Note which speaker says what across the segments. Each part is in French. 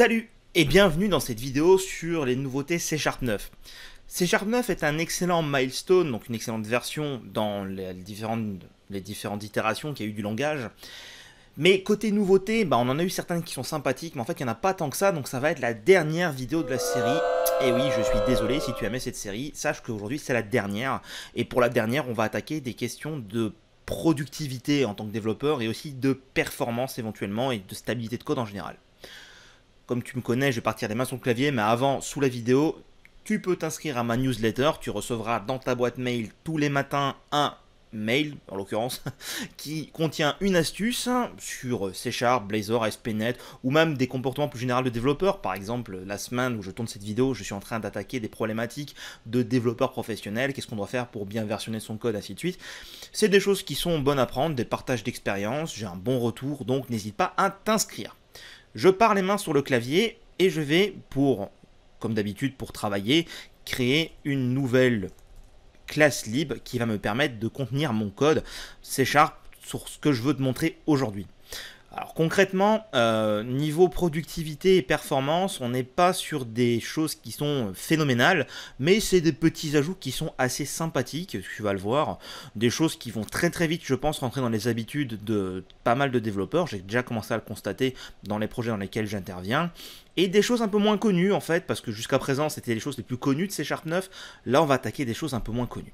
Speaker 1: Salut et bienvenue dans cette vidéo sur les nouveautés C Sharp 9. C Sharp 9 est un excellent milestone, donc une excellente version dans les différentes, itérations qu'il y a eu du langage. Mais côté nouveautés, bah, on en a eu certaines qui sont sympathiques, mais en fait il n'y en a pas tant que ça, donc ça va être la dernière vidéo de la série. Et oui, je suis désolé si tu aimais cette série, sache qu'aujourd'hui c'est la dernière. Et pour la dernière, on va attaquer des questions de productivité en tant que développeur et aussi de performance éventuellement et de stabilité de code en général. Comme tu me connais, je vais partir des mains sur le clavier, mais avant, sous la vidéo, tu peux t'inscrire à ma newsletter. Tu recevras dans ta boîte mail tous les matins un mail, en l'occurrence, qui contient une astuce sur C Sharp, Blazor, SPNet ou même des comportements plus généraux de développeurs. Par exemple, la semaine où je tourne cette vidéo, je suis en train d'attaquer des problématiques de développeurs professionnels, qu'est-ce qu'on doit faire pour bien versionner son code, ainsi de suite. C'est des choses qui sont bonnes à prendre, des partages d'expérience, j'ai un bon retour, donc n'hésite pas à t'inscrire. Je pars les mains sur le clavier et je vais, pour, comme d'habitude pour travailler, créer une nouvelle classe libre qui va me permettre de contenir mon code C Sharp sur ce que je veux te montrer aujourd'hui. Alors concrètement, euh, niveau productivité et performance, on n'est pas sur des choses qui sont phénoménales, mais c'est des petits ajouts qui sont assez sympathiques, tu vas le voir, des choses qui vont très très vite, je pense, rentrer dans les habitudes de pas mal de développeurs, j'ai déjà commencé à le constater dans les projets dans lesquels j'interviens, et des choses un peu moins connues en fait, parce que jusqu'à présent c'était les choses les plus connues de C Sharp 9, là on va attaquer des choses un peu moins connues.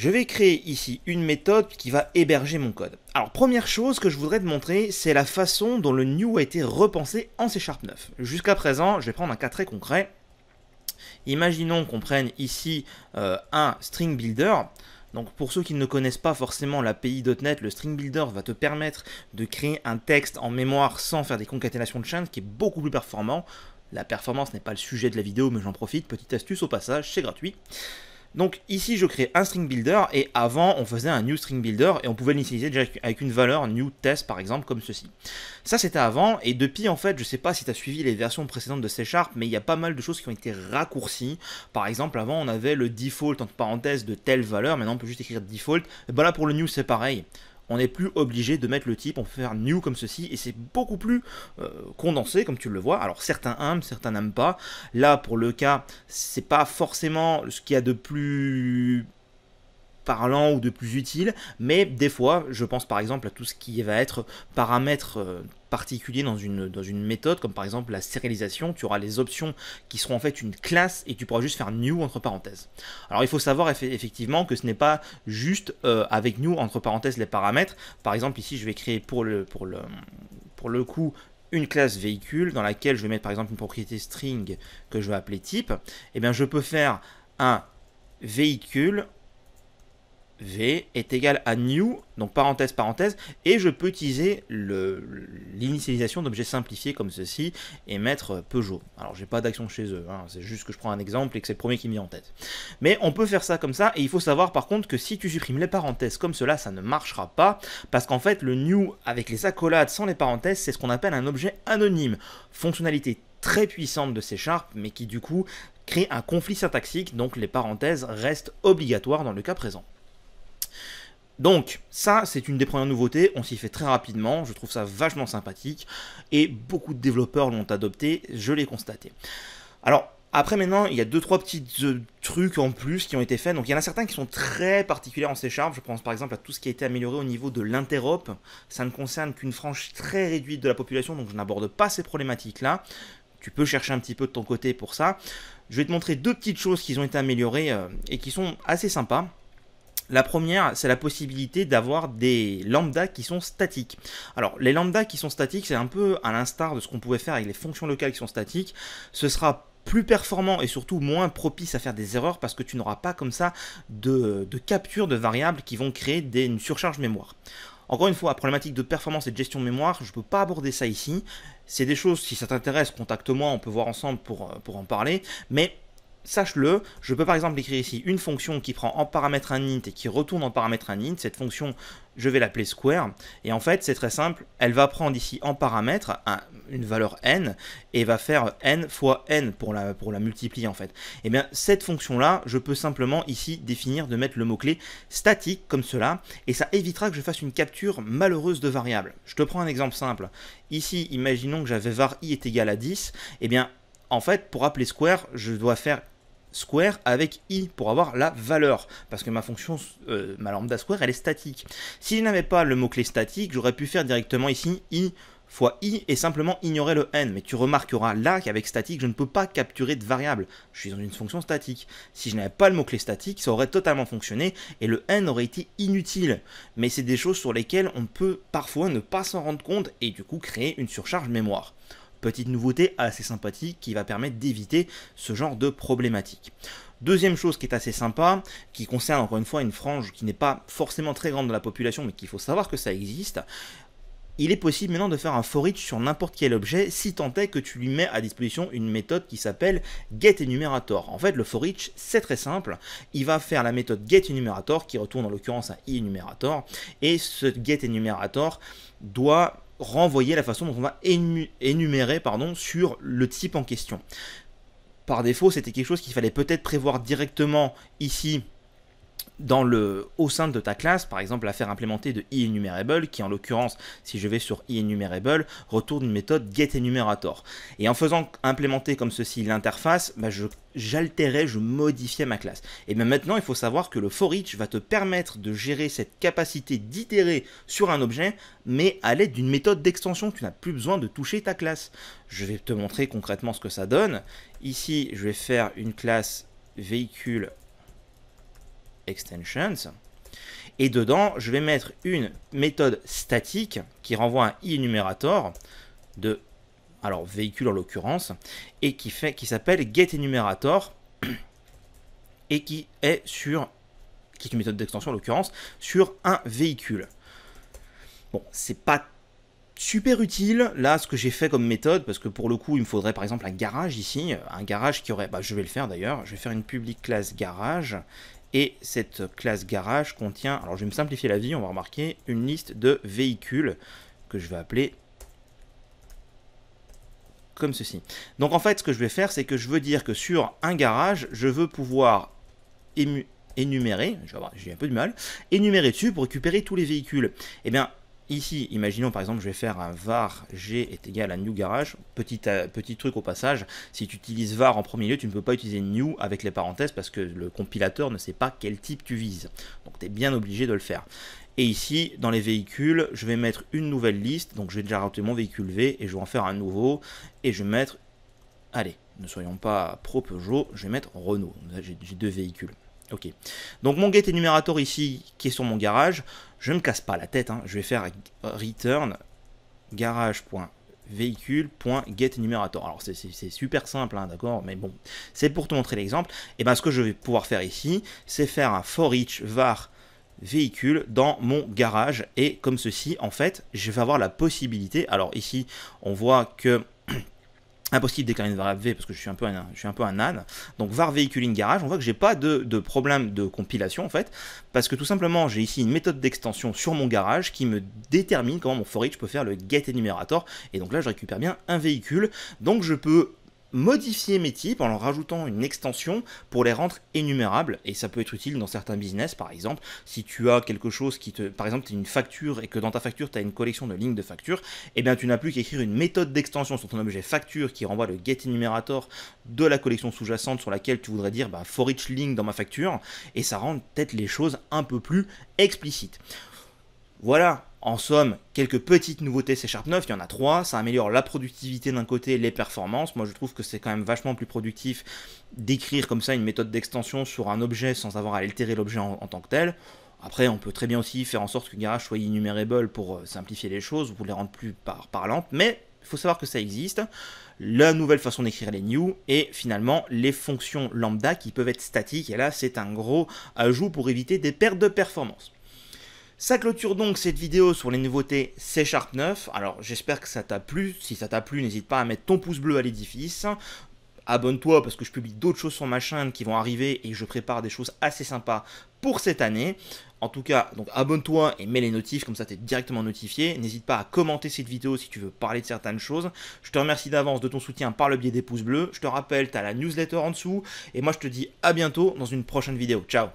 Speaker 1: Je vais créer ici une méthode qui va héberger mon code. Alors première chose que je voudrais te montrer, c'est la façon dont le new a été repensé en C Sharp 9. Jusqu'à présent, je vais prendre un cas très concret. Imaginons qu'on prenne ici euh, un string builder. Donc pour ceux qui ne connaissent pas forcément .NET, le String Builder va te permettre de créer un texte en mémoire sans faire des concaténations de chaînes, qui est beaucoup plus performant. La performance n'est pas le sujet de la vidéo, mais j'en profite, petite astuce au passage, c'est gratuit. Donc ici, je crée un string builder et avant, on faisait un new string builder et on pouvait l'initialiser déjà avec une valeur new test par exemple, comme ceci. Ça, c'était avant et depuis, en fait, je sais pas si tu as suivi les versions précédentes de C Sharp, mais il y a pas mal de choses qui ont été raccourcies. Par exemple, avant, on avait le default entre parenthèses de telle valeur, maintenant on peut juste écrire default. Et ben là, pour le new, c'est pareil on n'est plus obligé de mettre le type, on peut faire new comme ceci, et c'est beaucoup plus euh, condensé, comme tu le vois. Alors certains aiment, certains n'aiment pas. Là, pour le cas, c'est pas forcément ce qu'il y a de plus parlant ou de plus utile, mais des fois, je pense par exemple à tout ce qui va être paramètre euh, particulier dans une, dans une méthode, comme par exemple la sérialisation, tu auras les options qui seront en fait une classe et tu pourras juste faire new entre parenthèses. Alors il faut savoir effectivement que ce n'est pas juste euh, avec new entre parenthèses les paramètres, par exemple ici je vais créer pour le, pour le, pour le coup une classe véhicule dans laquelle je vais mettre par exemple une propriété string que je vais appeler type, et eh bien je peux faire un véhicule v est égal à new, donc parenthèse, parenthèse, et je peux utiliser l'initialisation d'objets simplifiés comme ceci et mettre Peugeot. Alors j'ai pas d'action chez eux, hein, c'est juste que je prends un exemple et que c'est le premier qui me vient en tête. Mais on peut faire ça comme ça, et il faut savoir par contre que si tu supprimes les parenthèses comme cela, ça ne marchera pas, parce qu'en fait le new avec les accolades sans les parenthèses, c'est ce qu'on appelle un objet anonyme, fonctionnalité très puissante de C Sharp, mais qui du coup crée un conflit syntaxique, donc les parenthèses restent obligatoires dans le cas présent. Donc ça, c'est une des premières nouveautés, on s'y fait très rapidement, je trouve ça vachement sympathique, et beaucoup de développeurs l'ont adopté, je l'ai constaté. Alors, après maintenant, il y a deux trois petits euh, trucs en plus qui ont été faits. Donc il y en a certains qui sont très particuliers en C Sharp. Je pense par exemple à tout ce qui a été amélioré au niveau de l'interop. Ça ne concerne qu'une frange très réduite de la population, donc je n'aborde pas ces problématiques-là. Tu peux chercher un petit peu de ton côté pour ça. Je vais te montrer deux petites choses qui ont été améliorées euh, et qui sont assez sympas. La première, c'est la possibilité d'avoir des lambdas qui sont statiques. Alors, les lambdas qui sont statiques, c'est un peu à l'instar de ce qu'on pouvait faire avec les fonctions locales qui sont statiques. Ce sera plus performant et surtout moins propice à faire des erreurs parce que tu n'auras pas comme ça de, capture de variables qui vont créer des, une surcharge mémoire. Encore une fois, problématique de performance et de gestion de mémoire, je ne peux pas aborder ça ici. C'est des choses, si ça t'intéresse, contacte-moi, on peut voir ensemble pour, pour en parler. Mais sache-le, je peux par exemple écrire ici une fonction qui prend en paramètre un int et qui retourne en paramètre un int. Cette fonction, je vais l'appeler square. Et en fait, c'est très simple, elle va prendre ici en paramètre une valeur n et va faire n fois n pour la, pour la multiplier en fait. Et eh bien, cette fonction-là, je peux simplement ici définir de mettre le mot-clé statique comme cela et ça évitera que je fasse une capture malheureuse de variables. Je te prends un exemple simple. Ici, imaginons que j'avais var i est égal à 10. Et eh bien, en fait, pour appeler square, je dois faire square avec i pour avoir la valeur parce que ma fonction euh, ma lambda square elle est statique si je n'avais pas le mot clé statique j'aurais pu faire directement ici i fois i et simplement ignorer le n. Mais tu remarqueras là qu'avec statique, je ne peux pas capturer de variable. Je suis dans une fonction statique. Si je n'avais pas le mot-clé statique, ça aurait totalement fonctionné et le n aurait été inutile. Mais c'est des choses sur lesquelles on peut parfois ne pas s'en rendre compte et du coup créer une surcharge mémoire. Petite nouveauté assez sympathique qui va permettre d'éviter ce genre de problématique. Deuxième chose qui est assez sympa, qui concerne encore une fois une frange qui n'est pas forcément très grande dans la population, mais qu'il faut savoir que ça existe, il est possible maintenant de faire un forage sur n'importe quel objet si tant est que tu lui mets à disposition une méthode qui s'appelle getEnumerator. En fait, le forage, c'est très simple. Il va faire la méthode getEnumerator qui retourne en l'occurrence à iEnumerator et ce getEnumerator doit renvoyer la façon dont on va énumérer pardon, sur le type en question. Par défaut, c'était quelque chose qu'il fallait peut-être prévoir directement ici dans le, au sein de ta classe, par exemple à faire implémenter de IEnumerable, qui en l'occurrence, si je vais sur IEnumerable, retourne une méthode getEnumerator. Et en faisant implémenter comme ceci l'interface, bah, j'altérais, je modifiais ma classe. Et bien maintenant, il faut savoir que le forEach va te permettre de gérer cette capacité d'itérer sur un objet, mais à l'aide d'une méthode d'extension. Tu n'as plus besoin de toucher ta classe. Je vais te montrer concrètement ce que ça donne. Ici, je vais faire une classe véhicule extensions. Et dedans, je vais mettre une méthode statique qui renvoie un énumérateur de alors véhicule en l'occurrence et qui fait qui s'appelle enumerator et qui est sur qui est une méthode d'extension en l'occurrence sur un véhicule. Bon, c'est pas super utile là ce que j'ai fait comme méthode parce que pour le coup il me faudrait par exemple un garage ici un garage qui aurait bah je vais le faire d'ailleurs je vais faire une public classe garage et cette classe garage contient, alors je vais me simplifier la vie, on va remarquer, une liste de véhicules que je vais appeler comme ceci. Donc en fait, ce que je vais faire, c'est que je veux dire que sur un garage, je veux pouvoir énumérer, j'ai un peu du mal, énumérer dessus pour récupérer tous les véhicules. Eh bien, ici, imaginons par exemple, je vais faire un var g est égal à new garage. Petit, euh, petit truc au passage, si tu utilises var en premier lieu, tu ne peux pas utiliser new avec les parenthèses parce que le compilateur ne sait pas quel type tu vises. Donc tu es bien obligé de le faire. Et ici, dans les véhicules, je vais mettre une nouvelle liste. Donc je vais déjà rajouter mon véhicule V et je vais en faire un nouveau. Et je vais mettre, allez, ne soyons pas pro Peugeot, je vais mettre Renault. J'ai deux véhicules. Ok. Donc mon get ici, qui est sur mon garage, je me casse pas la tête, hein. je vais faire return garage.vehicule.getEnumerator, Alors c'est super simple, hein, d'accord, mais bon, c'est pour te montrer l'exemple. Et eh bien ce que je vais pouvoir faire ici, c'est faire un for each var véhicule dans mon garage et comme ceci en fait je vais avoir la possibilité alors ici on voit que Impossible déclarer une variable V parce que je suis un peu un, je suis un peu âne. Donc var véhiculine garage, on voit que j'ai pas de, problème de compilation en fait, parce que tout simplement j'ai ici une méthode d'extension sur mon garage qui me détermine comment mon forage peut faire le get enumerator, et donc là je récupère bien un véhicule, donc je peux modifier mes types en leur rajoutant une extension pour les rendre énumérables et ça peut être utile dans certains business par exemple si tu as quelque chose qui te par exemple tu une facture et que dans ta facture tu as une collection de lignes de facture et eh bien tu n'as plus qu'à écrire une méthode d'extension sur ton objet facture qui renvoie le get enumerator de la collection sous-jacente sur laquelle tu voudrais dire bah, for each link dans ma facture et ça rend peut-être les choses un peu plus explicites voilà en somme, quelques petites nouveautés C Sharp 9, il y en a trois, ça améliore la productivité d'un côté, les performances. Moi je trouve que c'est quand même vachement plus productif d'écrire comme ça une méthode d'extension sur un objet sans avoir à altérer l'objet en, tant que tel. Après, on peut très bien aussi faire en sorte que Garage soit innumérable pour euh, simplifier les choses, pour les rendre plus parlantes, mais il faut savoir que ça existe. La nouvelle façon d'écrire les new et finalement les fonctions lambda qui peuvent être statiques. Et là, c'est un gros ajout pour éviter des pertes de performance. Ça clôture donc cette vidéo sur les nouveautés C Sharp 9. Alors j'espère que ça t'a plu. Si ça t'a plu, n'hésite pas à mettre ton pouce bleu à l'édifice abonne-toi parce que je publie d'autres choses sur ma chaîne qui vont arriver et je prépare des choses assez sympas pour cette année. En tout cas, donc abonne-toi et mets les notifs, comme ça tu directement notifié. N'hésite pas à commenter cette vidéo si tu veux parler de certaines choses. Je te remercie d'avance de ton soutien par le biais des pouces bleus. Je te rappelle, tu as la newsletter en dessous. Et moi je te dis à bientôt dans une prochaine vidéo. Ciao